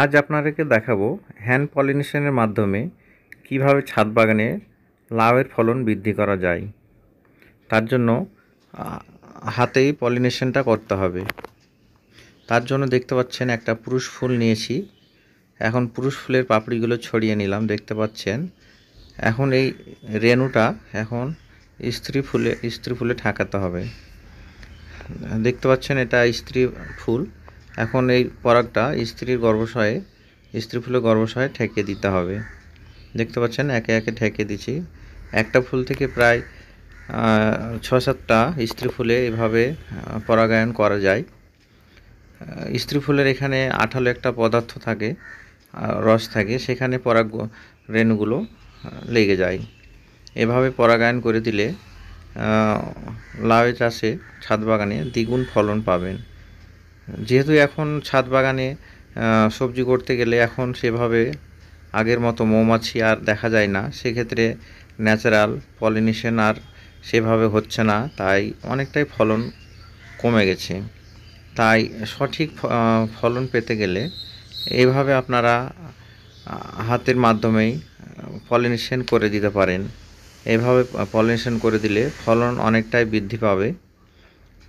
আজ আপনাদেরকে দেখাবো হ্যান্ড পলিনেশনের মাধ্যমে কিভাবে ছাদ বাগানে লাউয়ের ফলন বৃদ্ধি করা যায় তার জন্য হাতেই পলিনেশনটা করতে হবে তার জন্য দেখতে পাচ্ছেন একটা পুরুষ ফুল নিয়েছি এখন পুরুষ ফুলের পাপড়িগুলো ছড়িয়ে নিলাম দেখতে পাচ্ছেন এখন এই রেণুটা এখন স্ত্রী ফুলে স্ত্রী ফুলে ঠাকাতে হবে দেখতে পাচ্ছেন এটা স্ত্রী ফুল এখন এই পরাগটা স্ত্রীর গর্ভাশয়ে স্ত্রী ফুলের গর্ভাশয়ে ঠেকে দিতে হবে দেখতে পাচ্ছেন একে একে ঠেকে দিছি একটা ফুল থেকে প্রায় ছ সাতটা স্ত্রী ফুলে এভাবে পরাগায়ন করা যায় স্ত্রী ফুলের এখানে আঠালো একটা পদার্থ থাকে রস থাকে সেখানে পরাগ রেণুগুলো লেগে যায় এভাবে পরাগায়ন করে দিলে লাউ চাষে ছাদ বাগানে দ্বিগুণ ফলন পাবেন যেহেতু এখন ছাদ বাগানে সবজি করতে গেলে এখন সেভাবে আগের মতো মৌমাছি আর দেখা যায় না সেক্ষেত্রে ন্যাচারাল পলিনেশন আর সেভাবে হচ্ছে না তাই অনেকটাই ফলন কমে গেছে তাই সঠিক ফলন পেতে গেলে এভাবে আপনারা হাতের মাধ্যমেই পলিনেশন করে দিতে পারেন এভাবে পলিনেশন করে দিলে ফলন অনেকটাই বৃদ্ধি পাবে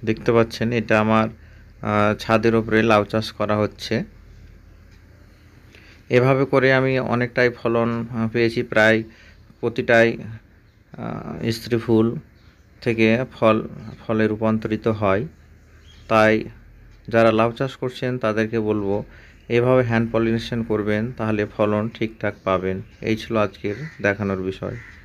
দেখতে পাচ্ছেন এটা আমার ছাদের ওপরে লাউ চাষ করা হচ্ছে এভাবে করে আমি অনেকটাই ফলন পেয়েছি প্রায় প্রতিটাই স্ত্রী ফুল থেকে ফল ফলে রূপান্তরিত হয় তাই যারা লাউ চাষ করছেন তাদেরকে বলবো এভাবে হ্যান্ড পলিনেশন করবেন তাহলে ফলন ঠিকঠাক পাবেন এই ছিল আজকের দেখানোর বিষয়